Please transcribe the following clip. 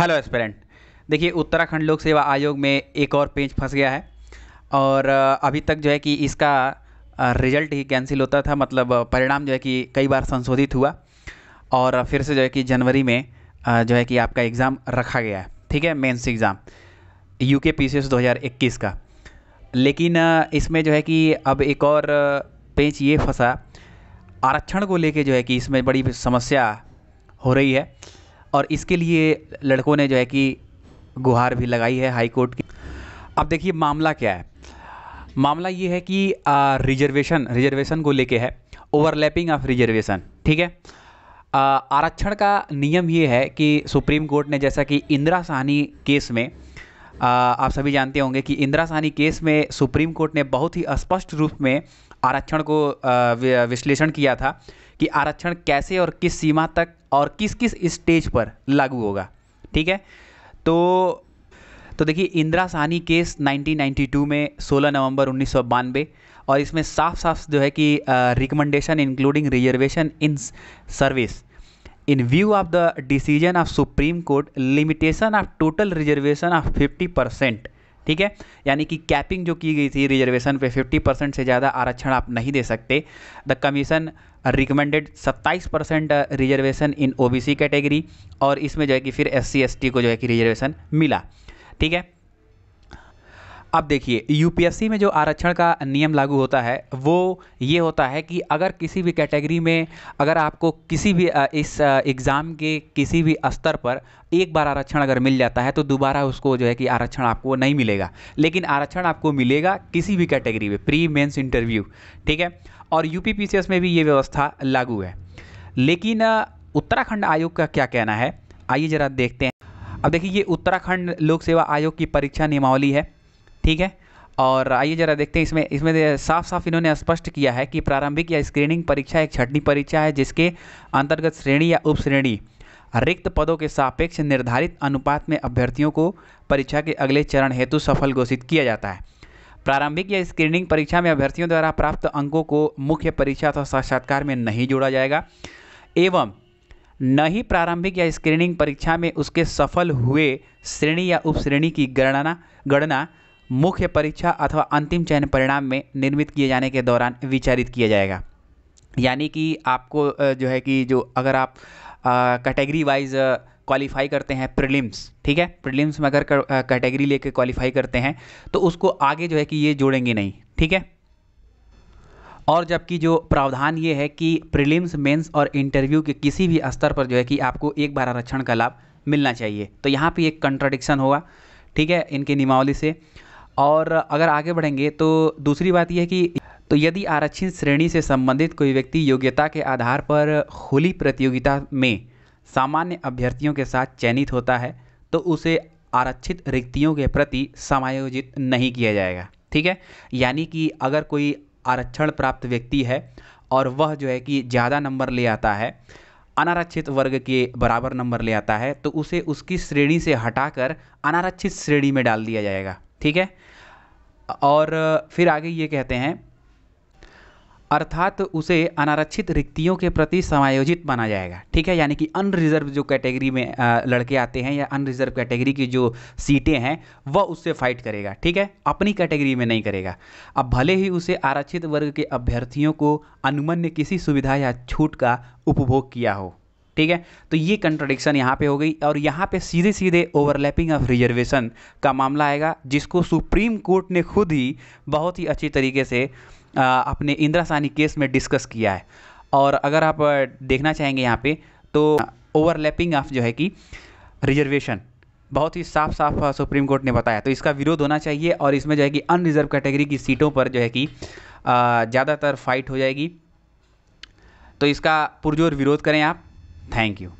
Hello aspirant देखिए उत्तराखंड लोक सेवा आयोग में एक और पेज फंस गया है और अभी तक जो है कि इसका रिजल्ट ही कैंसिल होता था मतलब परिणाम जो है कि कई बार संशोधित हुआ और फिर से जो है कि जनवरी में जो है कि आपका एग्ज़ाम रखा गया है ठीक है mains exam U K P 2021 का लेकिन इसमें जो है कि अब एक और पेज ये फंसा आरक्षण को लेके जो है कि इसमें बड़ी समस्या हो रही है और इसके लिए लड़कों ने जो है कि गुहार भी लगाई है हाई कोर्ट की अब देखिए मामला क्या है मामला ये है कि रिजर्वेशन रिजर्वेशन को लेके है ओवरलैपिंग ऑफ रिजर्वेशन ठीक है आरक्षण का नियम ये है कि सुप्रीम कोर्ट ने जैसा कि इंदिरा साहनी केस में आ, आप सभी जानते होंगे कि इंदिरा साहनी केस में सुप्रीम कोर्ट ने बहुत ही स्पष्ट रूप में आरक्षण को विश्लेषण किया था कि आरक्षण कैसे और किस सीमा तक और किस किस स्टेज पर लागू होगा ठीक है तो तो देखिए इंदिरा सहनी केस 1992 में 16 नवंबर उन्नीस और इसमें साफ साफ जो है कि recommendation including reservation in service in view of the decision of supreme court limitation of total reservation of 50 percent ठीक है यानी कि कैपिंग जो की गई थी रिजर्वेशन पे 50 परसेंट से ज़्यादा आरक्षण आप नहीं दे सकते the commission recommended 27 percent reservation in OBC category और इसमें जो है कि फिर एस सी को जो है कि रिजर्वेशन मिला ठीक है अब देखिए यूपीएससी में जो आरक्षण का नियम लागू होता है वो ये होता है कि अगर किसी भी कैटेगरी में अगर आपको किसी भी इस एग्ज़ाम के किसी भी स्तर पर एक बार आरक्षण अगर मिल जाता है तो दोबारा उसको जो है कि आरक्षण आपको नहीं मिलेगा लेकिन आरक्षण आपको मिलेगा किसी भी कैटेगरी में प्री मेंस इंटरव्यू ठीक है और यू में भी ये व्यवस्था लागू है लेकिन उत्तराखंड आयोग का क्या कहना है आइए ज़रा देखते हैं अब देखिए ये उत्तराखंड लोक सेवा आयोग की परीक्षा नियमावली है ठीक है और आइए ज़रा देखते हैं इसमें इसमें साफ साफ इन्होंने स्पष्ट किया है कि प्रारंभिक या स्क्रीनिंग परीक्षा एक छठनी परीक्षा है जिसके अंतर्गत श्रेणी या उपश्रेणी रिक्त पदों के सापेक्ष निर्धारित अनुपात में अभ्यर्थियों को परीक्षा के अगले चरण हेतु सफल घोषित किया जाता है प्रारंभिक या स्क्रीनिंग परीक्षा में अभ्यर्थियों द्वारा प्राप्त अंकों को मुख्य परीक्षा अथवा साक्षात्कार में नहीं जोड़ा जाएगा एवं न ही प्रारंभिक या स्क्रीनिंग परीक्षा में उसके सफल हुए श्रेणी या उपश्रेणी की गणना गणना मुख्य परीक्षा अथवा अंतिम चयन परिणाम में निर्मित किए जाने के दौरान विचारित किया जाएगा यानी कि आपको जो है कि जो अगर आप कैटेगरी वाइज क्वालिफाई करते हैं प्रीलिम्स ठीक है प्रीलिम्स में अगर कैटेगरी लेके क्वालिफाई करते हैं तो उसको आगे जो है कि ये जोड़ेंगे नहीं ठीक है और जबकि जो प्रावधान ये है कि प्रीलिम्स मेंस और इंटरव्यू के किसी भी स्तर पर जो है कि आपको एक बार आरक्षण का लाभ मिलना चाहिए तो यहाँ पे एक कंट्राडिक्शन होगा ठीक है इनके नियमावली से और अगर आगे बढ़ेंगे तो दूसरी बात यह है कि तो यदि आरक्षित श्रेणी से संबंधित कोई व्यक्ति योग्यता के आधार पर खुली प्रतियोगिता में सामान्य अभ्यर्थियों के साथ चयनित होता है तो उसे आरक्षित रिक्तियों के प्रति समायोजित नहीं किया जाएगा ठीक है यानी कि अगर कोई आरक्षण प्राप्त व्यक्ति है और वह जो है कि ज़्यादा नंबर ले आता है अनारक्षित वर्ग के बराबर नंबर ले आता है तो उसे उसकी श्रेणी से हटाकर अनारक्षित श्रेणी में डाल दिया जाएगा ठीक है और फिर आगे ये कहते हैं अर्थात उसे अनारक्षित रिक्तियों के प्रति समायोजित माना जाएगा ठीक है यानी कि अनरिजर्व जो कैटेगरी में लड़के आते हैं या अनरिजर्व कैटेगरी की जो सीटें हैं वह उससे फाइट करेगा ठीक है अपनी कैटेगरी में नहीं करेगा अब भले ही उसे आरक्षित वर्ग के अभ्यर्थियों को अनुमन्य किसी सुविधा या छूट का उपभोग किया हो ठीक है तो ये कंट्रोडिक्शन यहाँ पे हो गई और यहाँ पे सीधे सीधे ओवरलैपिंग ऑफ रिजर्वेशन का मामला आएगा जिसको सुप्रीम कोर्ट ने खुद ही बहुत ही अच्छी तरीके से आ, अपने इंदिरा सानी केस में डिस्कस किया है और अगर आप देखना चाहेंगे यहाँ पे तो ओवरलैपिंग ऑफ जो है कि रिजर्वेशन बहुत ही साफ साफ सुप्रीम कोर्ट ने बताया तो इसका विरोध होना चाहिए और इसमें जो है कि अनरिजर्व कैटेगरी की सीटों पर जो है कि ज़्यादातर फाइट हो जाएगी तो इसका पुरजोर विरोध करें आप Thank you.